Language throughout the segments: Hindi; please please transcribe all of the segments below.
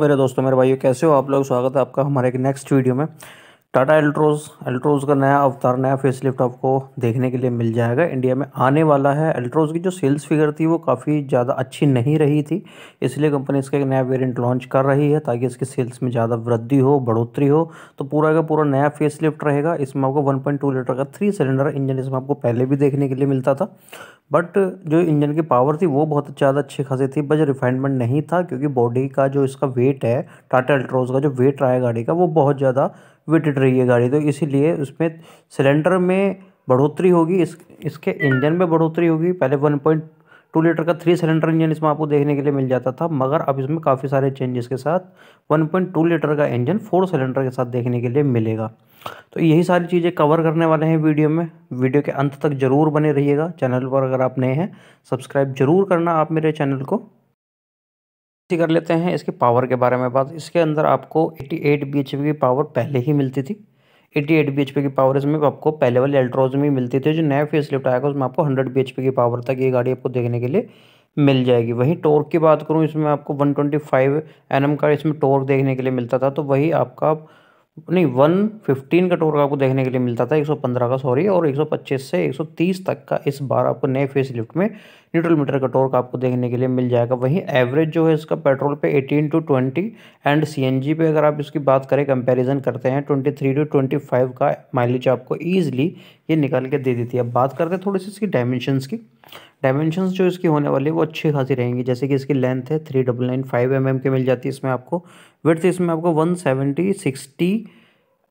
मेरे दोस्तों मेरे भाइयों कैसे हो आप लोग स्वागत है आपका हमारे एक नेक्स्ट वीडियो में टाटा एल्ट्रोज एल्ट्रोज का नया अवतार नया फेसलिफ्ट आपको देखने के लिए मिल जाएगा इंडिया में आने वाला है एल्ट्रोज की जो सेल्स फिगर थी वो काफ़ी ज़्यादा अच्छी नहीं रही थी इसलिए कंपनी इसका एक नया वेरिएंट लॉन्च कर रही है ताकि इसके सेल्स में ज़्यादा वृद्धि हो बढ़ोतरी हो तो पूरा का पूरा नया फेस रहेगा इसमें आपको वन लीटर का थ्री सिलेंडर इंजन इसमें आपको पहले भी देखने के लिए मिलता था बट जो इंजन की पावर थी वो बहुत ज़्यादा अच्छी खासी थी बस रिफाइनमेंट नहीं था क्योंकि बॉडी का जो इसका वेट है टाटा एल्ट्रोज का जो वेट रहा है गाड़ी का वो बहुत ज़्यादा वेटेड रही है गाड़ी तो इसीलिए उसमें सिलेंडर में बढ़ोतरी होगी इस इसके इंजन में बढ़ोतरी होगी पहले वन पॉइंट टू लीटर का थ्री सिलेंडर इंजन इसमें आपको देखने के लिए मिल जाता था मगर अब इसमें काफ़ी सारे चेंजेस के साथ वन पॉइंट टू लीटर का इंजन फोर सिलेंडर के साथ देखने के लिए मिलेगा तो यही सारी चीज़ें कवर करने वाले हैं वीडियो में वीडियो के अंत तक ज़रूर बने रहिएगा चैनल पर अगर आप नए हैं सब्सक्राइब जरूर करना आप मेरे चैनल को कर लेते हैं इसके पावर के बारे में बात इसके अंदर आपको 88 एट bhp की पावर पहले ही मिलती थी 88 एट bhp की पावर इसमें आपको पहले वाले एल्ट्रोज में मिलती थी जो नया फेस लिफ्ट आएगा उसमें आपको 100 bhp की पावर तक ये गाड़ी आपको देखने के लिए मिल जाएगी वहीं टोर्क की बात करूँ इसमें आपको वन ट्वेंटी का इसमें टोर्क देखने के लिए मिलता था तो वही आपका नहीं वन फिफ्टीन का टोर्क आपको देखने के लिए मिलता था एक सौ पंद्रह का सॉरी और एक सौ पच्चीस से एक सौ तीस तक का इस बार आपको नए फेस लिफ्ट में न्यूट्रल मीटर का टॉर्क आपको देखने के लिए मिल जाएगा वहीं एवरेज जो है इसका पेट्रोल पे 18 टू 20 एंड सीएनजी पे अगर आप इसकी बात करें कंपैरिजन करते हैं 23 टू 25 का माइलेज आपको ईजिली ये निकाल के दे देती है अब बात करते हैं थोड़ी सी इसकी डायमेंशंस की डायमेंशंस जो इसकी होने वाली है वो अच्छी खासी रहेंगी जैसे कि इसकी लेंथ है three double nine five M M की मिल जाती है इसमें आपको विर्थ इसमें आपको वन सेवेंटी सिक्सटी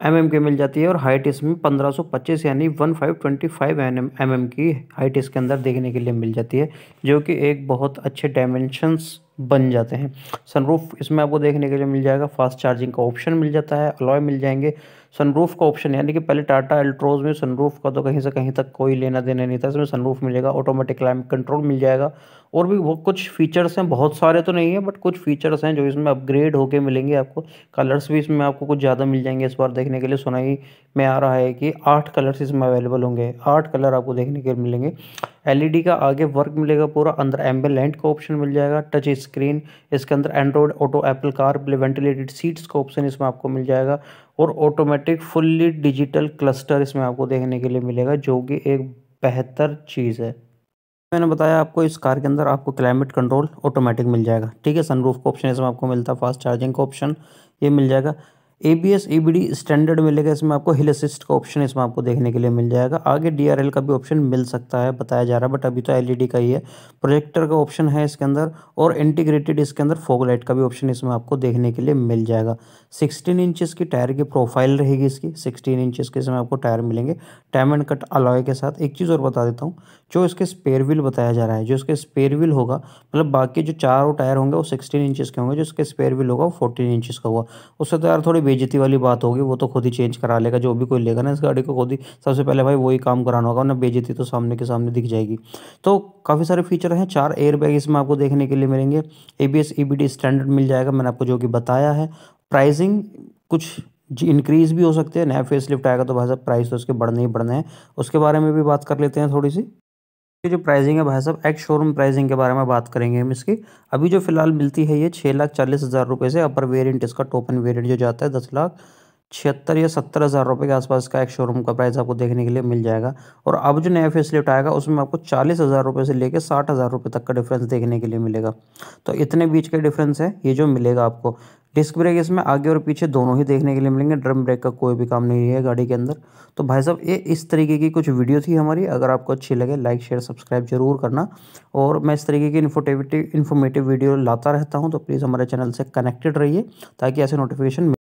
एम के मिल जाती है और हाइट इसमें पंद्रह सौ पच्चीस यानी one five twenty five N M की हाइट इसके अंदर देखने के लिए मिल जाती है जो कि एक बहुत अच्छे डायमेंशंस बन जाते हैं सनरूफ इसमें आपको देखने के लिए मिल जाएगा फास्ट चार्जिंग का ऑप्शन मिल जाता है अलॉय मिल जाएंगे सनरूफ का ऑप्शन यानी कि पहले टाटा अल्ट्रोज में सनरूफ का तो कहीं से कहीं तक कोई लेना देना नहीं था इसमें सनरूफ मिलेगा ऑटोमेटिक क्लाइमेट कंट्रोल मिल जाएगा और भी वो कुछ फीचर्स हैं बहुत सारे तो नहीं है बट कुछ फीचर्स हैं जो इसमें अपग्रेड होके मिलेंगे आपको कलर्स भी इसमें आपको कुछ ज़्यादा मिल जाएंगे इस बार देखने के लिए सुनाई में आ रहा है कि आठ कलर्स इसमें अवेलेबल होंगे आठ कलर आपको देखने के मिलेंगे एल का आगे वर्क मिलेगा पूरा अंदर एम्बे का ऑप्शन मिल जाएगा टच स्क्रीन इसके अंदर Android Auto Apple CarPlay ventilated seats का ऑप्शन इसमें आपको मिल जाएगा और ऑटोमेटिक फुल्ली डिजिटल क्लस्टर इसमें आपको देखने के लिए मिलेगा जो कि एक बेहतर चीज़ है मैंने बताया आपको इस कार के अंदर आपको क्लाइमेट कंट्रोल ऑटोमेटिक मिल जाएगा ठीक है सनरूफ का ऑप्शन इसमें आपको मिलता है फास्ट चार्जिंग का ऑप्शन ये मिल जाएगा A B S E B D standard मिलेगा इसमें आपको हिल असिस्ट का ऑप्शन इसमें आपको देखने के लिए मिल जाएगा आगे डी आर एल का भी ऑप्शन मिल सकता है बताया जा रहा है बट अभी तो एल ई डी का ही है प्रोजेक्टर का ऑप्शन है इसके अंदर और इंटीग्रेटेड इसके अंदर फोगलाइट का भी ऑप्शन इसमें आपको देखने के लिए मिल जाएगा सिक्सटीन इंचज़ की टायर की प्रोफाइल रहेगी इसकी सिक्सटीन इंचज़ के इसमें आपको टायर मिलेंगे टाइम एंड कट अलॉय के साथ एक चीज़ और बता देता हूँ जो इसके स्पेयर व्हील बताया जा रहा है जो इसके स्पेयर व्हील होगा मतलब बाकी जो चारों टायर होंगे वो सिक्सटीन इंचज़ के होंगे जो इसके स्पेयर व्हील होगा वो फोर्टीन इंचज़ का होगा उससे तो यार थोड़ी बेजती वाली बात होगी वो तो खुद ही चेंज करा लेगा जो भी कोई लेगा ना इस गाड़ी को खुद ही सबसे पहले भाई वही काम कराना होगा ना बेजती तो सामने के सामने दिख जाएगी तो काफ़ी सारे फीचर हैं चार एयरबैग इसमें आपको देखने के लिए मिलेंगे A B S E B D standard मिल जाएगा मैंने आपको जो कि बताया है प्राइसिंग कुछ जी इंक्रीज़ भी हो सकते हैं नया फेस लिफ्ट आएगा तो भाई साहब प्राइस तो उसके बढ़ने ही बढ़ने हैं उसके बारे में भी बात कर लेते हैं थोड़ी सी इसकी जो प्राइसिंग है भाई साहब एक्स शोरूम प्राइसिंग के बारे में बात करेंगे हम इसकी अभी जो फिलहाल मिलती है ये छः लाख चालीस हज़ार रुपये से अपर वेरियंट इसका टोपन वेरियंट जो जाता है दस लाख छिहत्तर या सत्तर हज़ार रुपये के आसपास का एक शोरूम का प्राइस आपको देखने के लिए मिल जाएगा और अब जो नया फेस लिफ्ट आएगा उसमें आपको चालीस हज़ार रुपये से लेकर साठ हज़ार रुपये तक का डिफरेंस देखने के लिए मिलेगा तो इतने बीच का डिफरेंस है ये जो मिलेगा आपको डिस्क ब्रेक इसमें आगे और पीछे दोनों ही देखने के लिए मिलेंगे ड्रम ब्रेक का कोई भी काम नहीं है गाड़ी के अंदर तो भाई साहब ये इस तरीके की कुछ वीडियो थी हमारी अगर आपको अच्छी लगे लाइक शेयर सब्सक्राइब जरूर करना और मैं इस तरीके की इन्फोटेटिव इन्फॉर्मेटिव वीडियो लाता रहता हूँ तो प्लीज़ हमारे चैनल से कनेक्टेड रहिए ताकि ऐसे नोटिफिकेशन